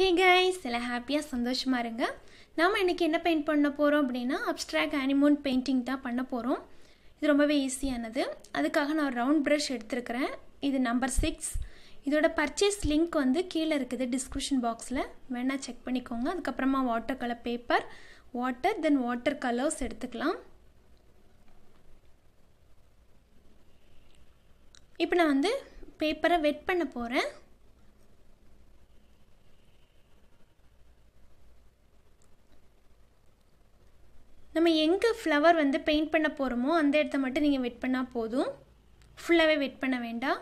Hey guys எல்லாம் ஹாப்பியாக சந்தோஷமாக இருங்க நாம் இன்றைக்கி என்ன பெயிண்ட் பண்ண போகிறோம் அப்படின்னா அப்ட்ராக்ட் அனிமோன் பெயிண்டிங் தான் பண்ண போகிறோம் இது ரொம்பவே ஈஸியானது அதுக்காக நான் ஒரு ரவுண்ட் ப்ரஷ் எடுத்துருக்கிறேன் இது நம்பர் சிக்ஸ் இதோட பர்ச்சேஸ் லிங்க் வந்து கீழே இருக்குது டிஸ்கிரிப்ஷன் பாக்ஸில் வேணால் செக் பண்ணிக்கோங்க அதுக்கப்புறமா water colour paper water then water colours எடுத்துக்கலாம் இப்போ நான் வந்து பேப்பரை வெட் பண்ண போகிறேன் ஃப்ளவர் வந்து பெயிண்ட் பண்ண போகிறோமோ அந்த இடத்த மட்டும் நீங்கள் வெட் பண்ணால் போதும் ஃபுல்லாகவே வெட் பண்ண வேண்டாம்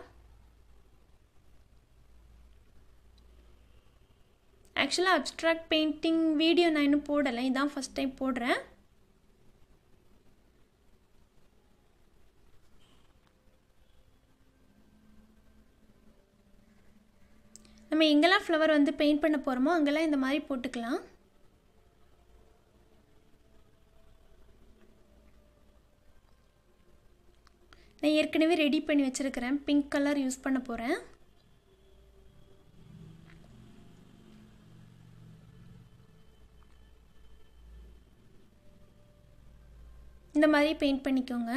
ஆக்சுவலாக அப்ட்ராக்ட் பெயிண்டிங் வீடியோ நான் இன்னும் போடலை இதான் ஃபஸ்ட் டைம் போடுறேன் நம்ம எங்கெல்லாம் ஃப்ளவர் வந்து பெயிண்ட் பண்ண போகிறோமோ அங்கெல்லாம் இந்த மாதிரி போட்டுக்கலாம் நான் ஏற்கனவே ரெடி பண்ணி வச்சுருக்கிறேன் பிங்க் கலர் யூஸ் பண்ண போகிறேன் இந்த மாதிரி பெயிண்ட் பண்ணிக்கோங்க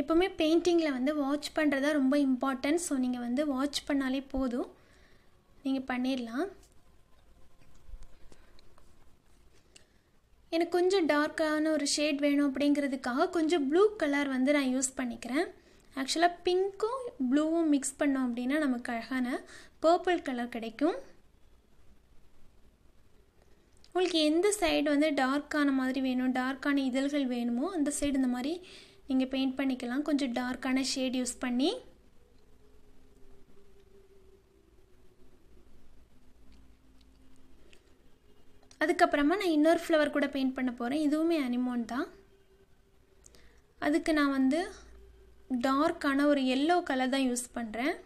எப்போவுமே பெயிண்டிங்கில் வந்து வாட்ச் பண்ணுறதா ரொம்ப இம்பார்ட்டன்ட் ஸோ நீங்கள் வந்து வாட்ச் பண்ணாலே போதும் நீங்கள் பண்ணிடலாம் எனக்கு கொஞ்சம் டார்க்கான ஒரு ஷேட் வேணும் அப்படிங்கிறதுக்காக கொஞ்சம் ப்ளூ கலர் வந்து நான் யூஸ் பண்ணிக்கிறேன் ஆக்சுவலாக பிங்க்கும் ப்ளூவும் மிக்ஸ் பண்ணோம் அப்படின்னா நமக்கு அழகான பர்பிள் கலர் கிடைக்கும் உங்களுக்கு எந்த சைடு வந்து டார்க்கான மாதிரி வேணும் டார்க்கான இதழ்கள் வேணுமோ அந்த சைடு இந்த மாதிரி நீங்கள் பெயிண்ட் பண்ணிக்கலாம் கொஞ்சம் டார்க்கான ஷேட் யூஸ் பண்ணி அதுக்கப்புறமா நான் இன்னொரு ஃப்ளவர் கூட பெயிண்ட் பண்ண போகிறேன் இதுவுமே அனிமோன் தான் அதுக்கு நான் வந்து டார்க்கான ஒரு எல்லோ கலர் தான் யூஸ் பண்ணுறேன்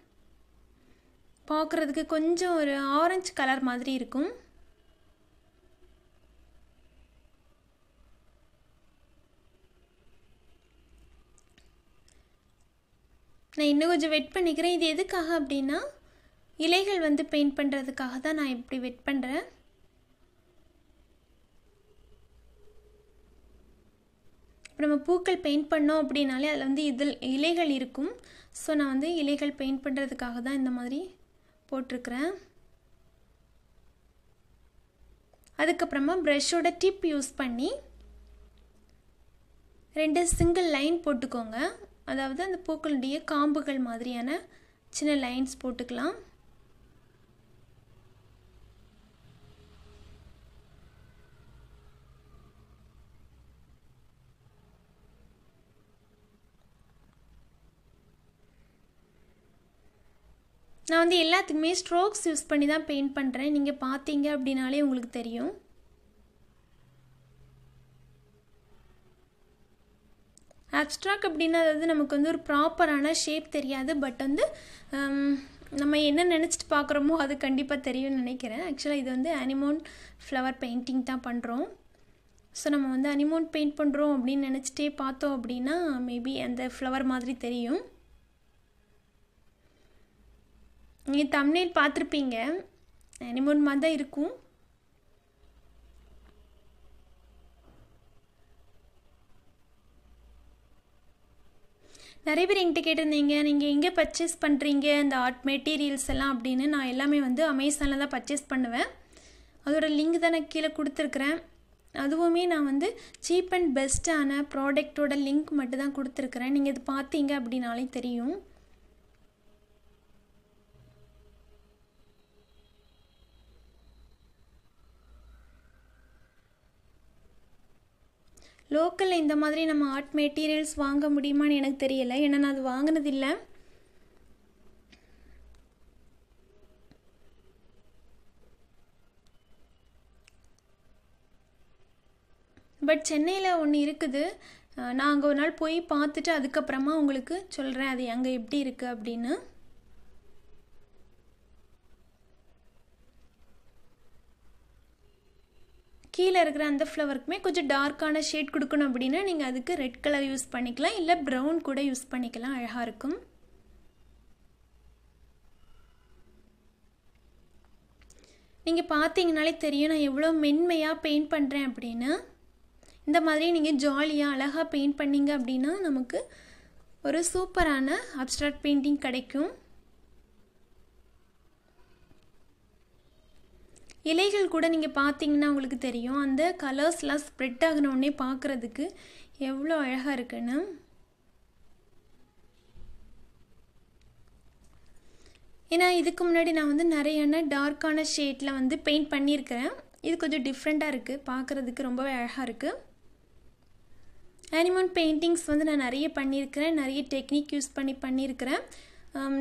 பார்க்குறதுக்கு கொஞ்சம் ஒரு ஆரஞ்சு கலர் மாதிரி இருக்கும் நான் இன்னும் கொஞ்சம் வெட் பண்ணிக்கிறேன் இது எதுக்காக அப்படின்னா இலைகள் வந்து பெயிண்ட் பண்ணுறதுக்காக தான் நான் இப்படி வெட் பண்ணுறேன் இப்போ நம்ம பூக்கள் பெயிண்ட் பண்ணோம் அப்படின்னாலே அதில் வந்து இதில் இலைகள் இருக்கும் ஸோ நான் வந்து இலைகள் பெயிண்ட் பண்ணுறதுக்காக தான் இந்த மாதிரி போட்டிருக்கிறேன் அதுக்கப்புறமா ப்ரெஷ்ஷோட டிப் யூஸ் பண்ணி ரெண்டு சிங்கிள் லைன் போட்டுக்கோங்க அதாவது அந்த பூக்களுடைய காம்புகள் மாதிரியான சின்ன லைன்ஸ் போட்டுக்கலாம் நான் வந்து எல்லாத்துக்குமே ஸ்ட்ரோக்ஸ் யூஸ் பண்ணி தான் பெயிண்ட் பண்ணுறேன் நீங்கள் பார்த்தீங்க அப்படின்னாலே உங்களுக்கு தெரியும் அப்ட்ராக்ட் அப்படின்னா அதாவது நமக்கு வந்து ஒரு ப்ராப்பரான ஷேப் தெரியாது பட் வந்து நம்ம என்ன நினச்சிட்டு பார்க்குறோமோ அது கண்டிப்பாக தெரியும்னு நினைக்கிறேன் ஆக்சுவலாக இது வந்து அனிமோன் ஃப்ளவர் பெயிண்டிங் தான் பண்ணுறோம் ஸோ நம்ம வந்து அனிமோன் பெயிண்ட் பண்ணுறோம் அப்படின்னு நினச்சிட்டே பார்த்தோம் அப்படின்னா மேபி அந்த ஃப்ளவர் மாதிரி தெரியும் நீங்கள் தமிழில் பார்த்துருப்பீங்க அனிமோன் மாதிரி தான் இருக்கும் நிறைய பேர் என்கிட்ட கேட்டிருந்தீங்க நீங்கள் எங்கே பர்ச்சேஸ் பண்ணுறீங்க இந்த ஆர்ட் மெட்டீரியல்ஸ் எல்லாம் அப்படின்னு நான் எல்லாமே வந்து அமேசானில் தான் பர்ச்சேஸ் பண்ணுவேன் அதோடய லிங்க் தான் நான் கீழே கொடுத்துருக்குறேன் அதுவுமே நான் வந்து சீப் அண்ட் பெஸ்ட்டான ப்ராடக்டோட லிங்க் மட்டும் தான் கொடுத்துருக்குறேன் நீங்கள் இது பார்த்தீங்க அப்படின்னாலே தெரியும் லோக்கலில் இந்த மாதிரி நம்ம ஆர்ட் மெட்டீரியல்ஸ் வாங்க முடியுமான்னு எனக்கு தெரியலை ஏன்னா நான் அது வாங்கினதில்லை பட் சென்னையில் ஒன்று இருக்குது நான் அங்கே ஒரு நாள் போய் பார்த்துட்டு அதுக்கப்புறமா உங்களுக்கு சொல்கிறேன் அது அங்கே எப்படி இருக்குது அப்படின்னு கீழே இருக்கிற அந்த ஃப்ளவருக்குமே கொஞ்சம் டார்க்கான ஷேட் கொடுக்கணும் அப்படின்னா நீங்கள் அதுக்கு ரெட் கலர் யூஸ் பண்ணிக்கலாம் இல்லை ப்ரௌன் கூட யூஸ் பண்ணிக்கலாம் அழகாக இருக்கும் நீங்கள் பார்த்தீங்கனாலே தெரியும் நான் எவ்வளோ மென்மையாக பெயிண்ட் பண்ணுறேன் அப்படின்னு இந்த மாதிரி நீங்கள் ஜாலியாக அழகாக பெயிண்ட் பண்ணிங்க அப்படின்னா நமக்கு ஒரு சூப்பரான அப்ட்ராக்ட் பெயிண்டிங் கிடைக்கும் இலைகள் கூட நீங்கள் பார்த்தீங்கன்னா உங்களுக்கு தெரியும் அந்த கலர்ஸ்லாம் ஸ்ப்ரெட் ஆகினவுடனே பார்க்குறதுக்கு எவ்வளோ அழகாக இருக்குன்னு ஏன்னா இதுக்கு முன்னாடி நான் வந்து நிறையான டார்க்கான ஷேட்டில் வந்து பெயிண்ட் பண்ணியிருக்கிறேன் இது கொஞ்சம் டிஃப்ரெண்ட்டாக இருக்குது பார்க்குறதுக்கு ரொம்பவே அழகாக இருக்குது அனிமன் பெயிண்டிங்ஸ் வந்து நான் நிறைய பண்ணியிருக்கிறேன் நிறைய டெக்னிக் யூஸ் பண்ணி பண்ணியிருக்கிறேன்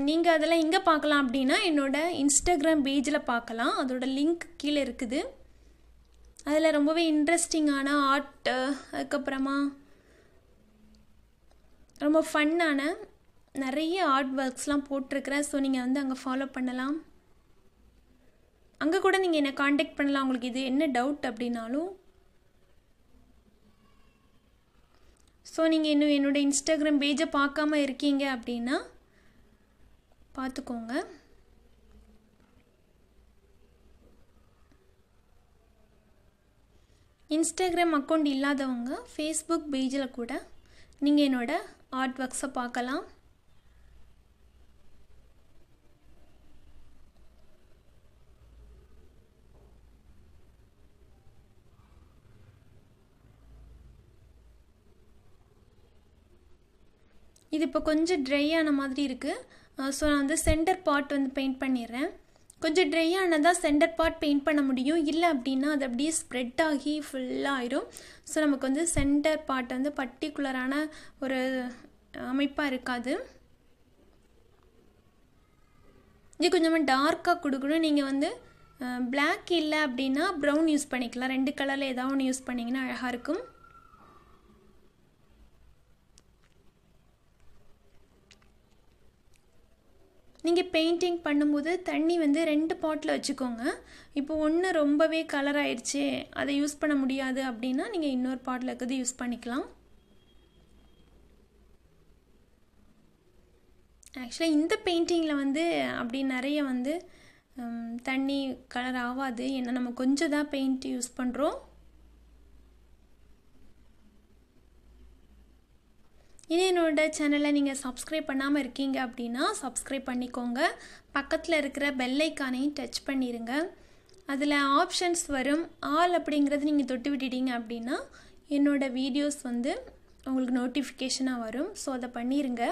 நீங்கள் அதெல்லாம் எங்கே பார்க்கலாம் அப்படின்னா என்னோடய இன்ஸ்டாகிராம் பேஜில் பார்க்கலாம் அதோடய லிங்க் கீழே இருக்குது அதில் ரொம்பவே இன்ட்ரெஸ்டிங்கான ஆர்ட் அதுக்கப்புறமா ரொம்ப ஃபன்னான நிறைய ஆர்ட் ஒர்க்ஸ்லாம் போட்டிருக்கிறேன் ஸோ நீங்கள் வந்து அங்கே ஃபாலோ பண்ணலாம் அங்கே கூட நீங்கள் என்னை காண்டாக்ட் பண்ணலாம் உங்களுக்கு இது என்ன டவுட் அப்படின்னாலும் ஸோ நீங்கள் இன்னும் என்னோடய இன்ஸ்டாகிராம் பேஜை பார்க்காம இருக்கீங்க அப்படின்னா பார்த்துக்கோங்க இன்ஸ்டாகிராம் அக்கௌண்ட் இல்லாதவங்க ஃபேஸ்புக் பேஜில் கூட நீங்கள் என்னோடய ஆர்ட் ஒர்க்ஸை பார்க்கலாம் இது இப்போ கொஞ்சம் ட்ரை ஆன மாதிரி இருக்குது ஸோ நான் வந்து சென்டர் பார்ட் வந்து பெயிண்ட் பண்ணிடுறேன் கொஞ்சம் ட்ரை ஆனால் தான் சென்டர் பார்ட் பெயிண்ட் பண்ண முடியும் இல்லை அப்படின்னா அது அப்படியே ஸ்ப்ரெட் ஆகி ஃபுல்லாக ஆயிரும் ஸோ நமக்கு வந்து சென்டர் பார்ட் வந்து பர்டிகுலரான ஒரு அமைப்பாக இருக்காது இது கொஞ்சமாக டார்க்காக கொடுக்கணும் நீங்கள் வந்து பிளாக் இல்லை அப்படின்னா ப்ரௌன் யூஸ் பண்ணிக்கலாம் ரெண்டு கலரில் ஏதாவது ஒன்று யூஸ் பண்ணிங்கன்னா அழகாக இருக்கும் நீங்கள் பெயிண்டிங் பண்ணும்போது தண்ணி வந்து ரெண்டு பாட்டில் வச்சுக்கோங்க இப்போ ஒன்று ரொம்பவே கலர் ஆயிடுச்சு அதை யூஸ் பண்ண முடியாது அப்படின்னா நீங்கள் இன்னொரு பாட்டில் இருக்கிறது யூஸ் பண்ணிக்கலாம் ஆக்சுவலாக இந்த பெயிண்டிங்கில் வந்து அப்படி நிறைய வந்து தண்ணி கலர் ஆகாது ஏன்னா நம்ம கொஞ்சம் தான் பெயிண்ட் யூஸ் பண்ணுறோம் இனி என்னோடய சேனலை நீங்கள் சப்ஸ்கிரைப் பண்ணாமல் இருக்கீங்க அப்படின்னா சப்ஸ்கிரைப் பண்ணிக்கோங்க பக்கத்தில் இருக்கிற பெல்லைக்கானையும் டச் பண்ணிடுங்க அதில் ஆப்ஷன்ஸ் வரும் ஆல் அப்படிங்கிறது நீங்கள் தொட்டு விட்டுட்டீங்க அப்படின்னா என்னோடய வீடியோஸ் வந்து உங்களுக்கு நோட்டிஃபிகேஷனாக வரும் ஸோ அதை பண்ணிடுங்க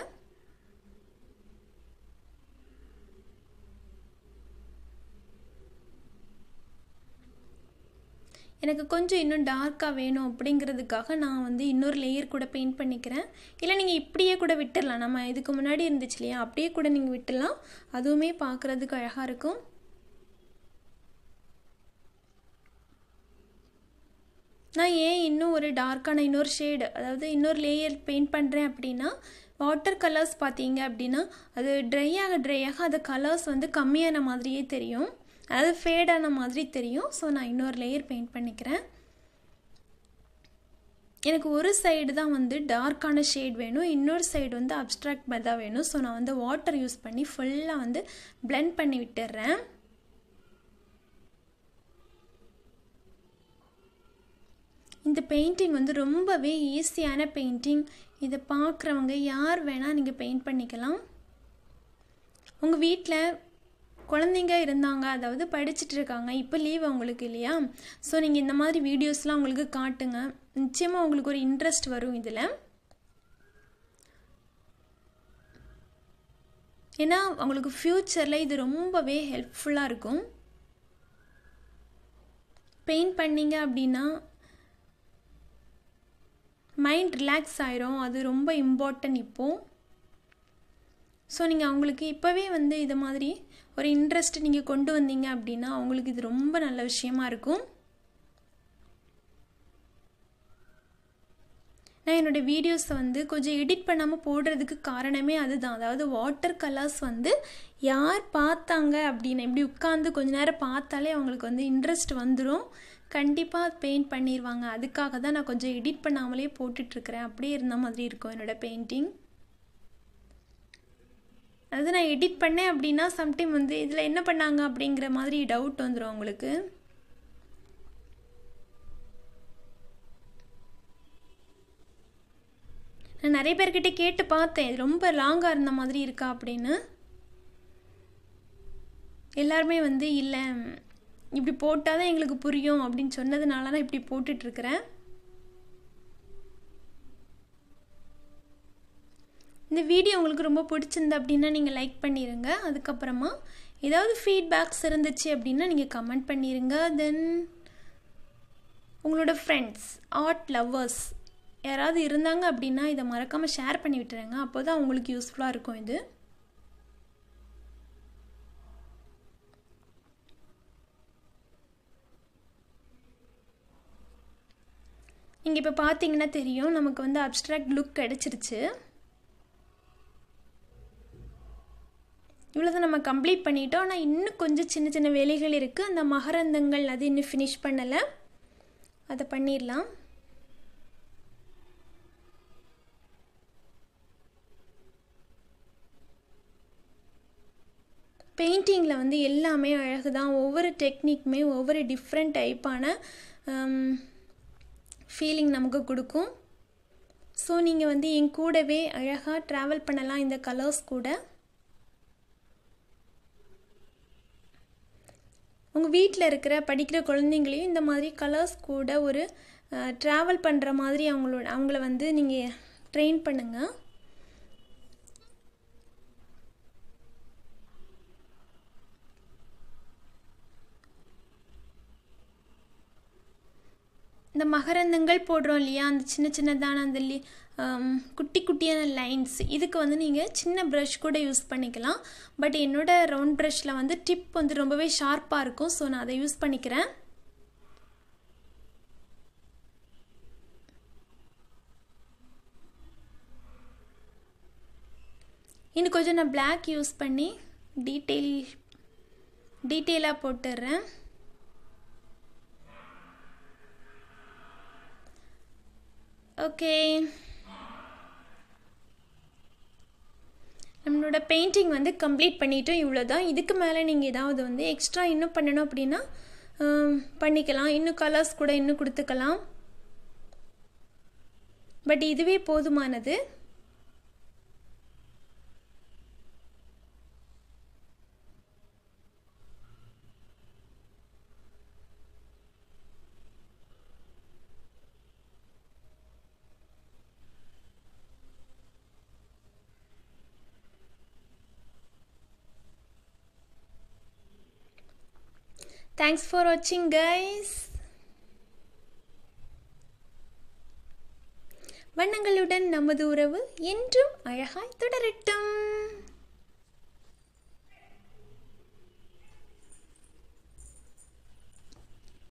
எனக்கு கொஞ்சம் இன்னும் டார்க்காக வேணும் அப்படிங்கிறதுக்காக நான் வந்து இன்னொரு லேயர் கூட பெயிண்ட் பண்ணிக்கிறேன் இல்லை நீங்கள் இப்படியே கூட விட்டுடலாம் நம்ம இதுக்கு முன்னாடி இருந்துச்சு இல்லையா அப்படியே கூட நீங்கள் விட்டுடலாம் அதுவுமே பார்க்குறதுக்கு அழகாக இருக்கும் நான் ஏன் இன்னும் ஒரு டார்க்கான இன்னொரு ஷேடு அதாவது இன்னொரு லேயர் பெயிண்ட் பண்ணுறேன் அப்படின்னா வாட்டர் கலர்ஸ் பார்த்தீங்க அப்படின்னா அது ட்ரை ஆக ட்ரை ஆக அது கலர்ஸ் வந்து கம்மியான மாதிரியே தெரியும் அது ஃபேடான மாதிரி தெரியும் ஸோ நான் இன்னொரு லேயர் பெயிண்ட் பண்ணிக்கிறேன் எனக்கு ஒரு சைடு தான் வந்து டார்க்கான ஷேட் வேணும் இன்னொரு சைடு வந்து அப்ட்ராக்ட் மாதிரி வேணும் ஸோ நான் வந்து வாட்டர் யூஸ் பண்ணி ஃபுல்லாக வந்து பிளெண்ட் பண்ணி விட்டுடுறேன் இந்த பெயிண்டிங் வந்து ரொம்பவே ஈஸியான பெயிண்டிங் இதை பார்க்குறவங்க யார் வேணால் நீங்கள் பெயிண்ட் பண்ணிக்கலாம் உங்கள் வீட்டில் குழந்தைங்க இருந்தாங்க அதாவது படிச்சுட்டு இருக்காங்க இப்போ லீவ் அவங்களுக்கு இல்லையா ஸோ நீங்கள் இந்த மாதிரி வீடியோஸ்லாம் அவங்களுக்கு காட்டுங்க நிச்சயமாக உங்களுக்கு ஒரு இன்ட்ரெஸ்ட் வரும் இதில் ஏன்னா அவங்களுக்கு ஃப்யூச்சரில் இது ரொம்பவே ஹெல்ப்ஃபுல்லாக இருக்கும் பெயிண்ட் பண்ணிங்க அப்படின்னா மைண்ட் ரிலாக்ஸ் ஆயிரும் அது ரொம்ப இம்பார்ட்டன்ட் இப்போது ஸோ நீங்கள் அவங்களுக்கு இப்போவே வந்து இதை மாதிரி ஒரு இன்ட்ரெஸ்ட் நீங்கள் கொண்டு வந்தீங்க அப்படின்னா அவங்களுக்கு இது ரொம்ப நல்ல விஷயமா இருக்கும் நான் என்னோடய வீடியோஸை வந்து கொஞ்சம் எடிட் பண்ணாமல் போடுறதுக்கு காரணமே அதுதான் அதாவது வாட்டர் கலர்ஸ் வந்து யார் பார்த்தாங்க அப்படின்னு இப்படி உட்காந்து கொஞ்ச நேரம் பார்த்தாலே அவங்களுக்கு வந்து இன்ட்ரெஸ்ட் வந்துடும் கண்டிப்பாக பெயிண்ட் பண்ணிடுவாங்க அதுக்காக தான் நான் கொஞ்சம் எடிட் பண்ணாமலே போட்டுட்ருக்கிறேன் அப்படியே இருந்த மாதிரி இருக்கும் என்னோடய பெயிண்டிங் அதாவது நான் எடிட் பண்ணேன் அப்படின்னா சம்டைம் வந்து இதில் என்ன பண்ணாங்க அப்படிங்கிற மாதிரி டவுட் வந்துடும் உங்களுக்கு நான் நிறைய பேர்கிட்ட கேட்டு பார்த்தேன் இது ரொம்ப லாங்காக இருந்த மாதிரி இருக்கா அப்படின்னு எல்லாருமே வந்து இல்லை இப்படி போட்டால் தான் எங்களுக்கு புரியும் அப்படின்னு சொன்னதுனால தான் இப்படி போட்டுட்ருக்குறேன் இந்த வீடியோ உங்களுக்கு ரொம்ப பிடிச்சிருந்து அப்படின்னா நீங்கள் லைக் பண்ணிடுங்க அதுக்கப்புறமா ஏதாவது ஃபீட்பேக்ஸ் இருந்துச்சு அப்படின்னா நீங்கள் கமெண்ட் பண்ணிடுங்க தென் உங்களோட ஃப்ரெண்ட்ஸ் ஆர்ட் லவ்வர்ஸ் யாராவது இருந்தாங்க அப்படின்னா இதை மறக்காமல் ஷேர் பண்ணி விட்டுருங்க அப்போ தான் அவங்களுக்கு யூஸ்ஃபுல்லாக இருக்கும் இது நீங்கள் இப்போ பார்த்தீங்கன்னா தெரியும் நமக்கு வந்து அப்ட்ராக்ட் லுக் கிடச்சிருச்சு இவ்வளோதான் நம்ம கம்ப்ளீட் பண்ணிட்டோம் ஆனால் இன்னும் கொஞ்சம் சின்ன சின்ன வேலைகள் இருக்குது அந்த மகரந்தங்கள் அது இன்னும் ஃபினிஷ் பண்ணலை அதை பண்ணிடலாம் பெயிண்டிங்கில் வந்து எல்லாமே அழகு தான் ஒவ்வொரு டெக்னிக்குமே ஒவ்வொரு டிஃப்ரெண்ட் டைப்பான ஃபீலிங் நமக்கு கொடுக்கும் ஸோ நீங்கள் வந்து என் கூடவே அழகாக ட்ராவல் பண்ணலாம் இந்த கலர்ஸ் கூட உங்கள் வீட்டில் இருக்கிற படிக்கிற குழந்தைங்களையும் இந்த மாதிரி கலர்ஸ் கூட ஒரு ட்ராவல் பண்ணுற மாதிரி அவங்களோட அவங்கள வந்து நீங்கள் ட்ரெயின் பண்ணுங்கள் இந்த மகரந்தங்கள் போடுறோம் இல்லையா அந்த சின்ன சின்னதான அந்த லீ Um, குட்டி குட்டியான லைன்ஸ் இதுக்கு வந்து நீங்கள் சின்ன ப்ரஷ் கூட யூஸ் பண்ணிக்கலாம் பட் என்னோடய ரவுண்ட் ப்ரஷில் வந்து டிப் வந்து ரொம்பவே ஷார்ப்பாக இருக்கும் ஸோ நான் அதை யூஸ் பண்ணிக்கிறேன் இன்னும் கொஞ்சம் நான் பிளாக் யூஸ் பண்ணி டீட்டெயில் டீட்டெயிலாக போட்டுடுறேன் ஓகே நம்மளோட பெயிண்டிங் வந்து கம்ப்ளீட் பண்ணிவிட்டு இவ்வளோ தான் இதுக்கு மேலே நீங்கள் ஏதாவது வந்து எக்ஸ்ட்ரா இன்னும் பண்ணணும் அப்படின்னா பண்ணிக்கலாம் இன்னும் கலர்ஸ் கூட இன்னும் கொடுத்துக்கலாம் பட் இதுவே போதுமானது Thanks for watching guys. வண்ணங்களுடன் நமது உறவு என்றும் அழகாய் தொடரட்டும்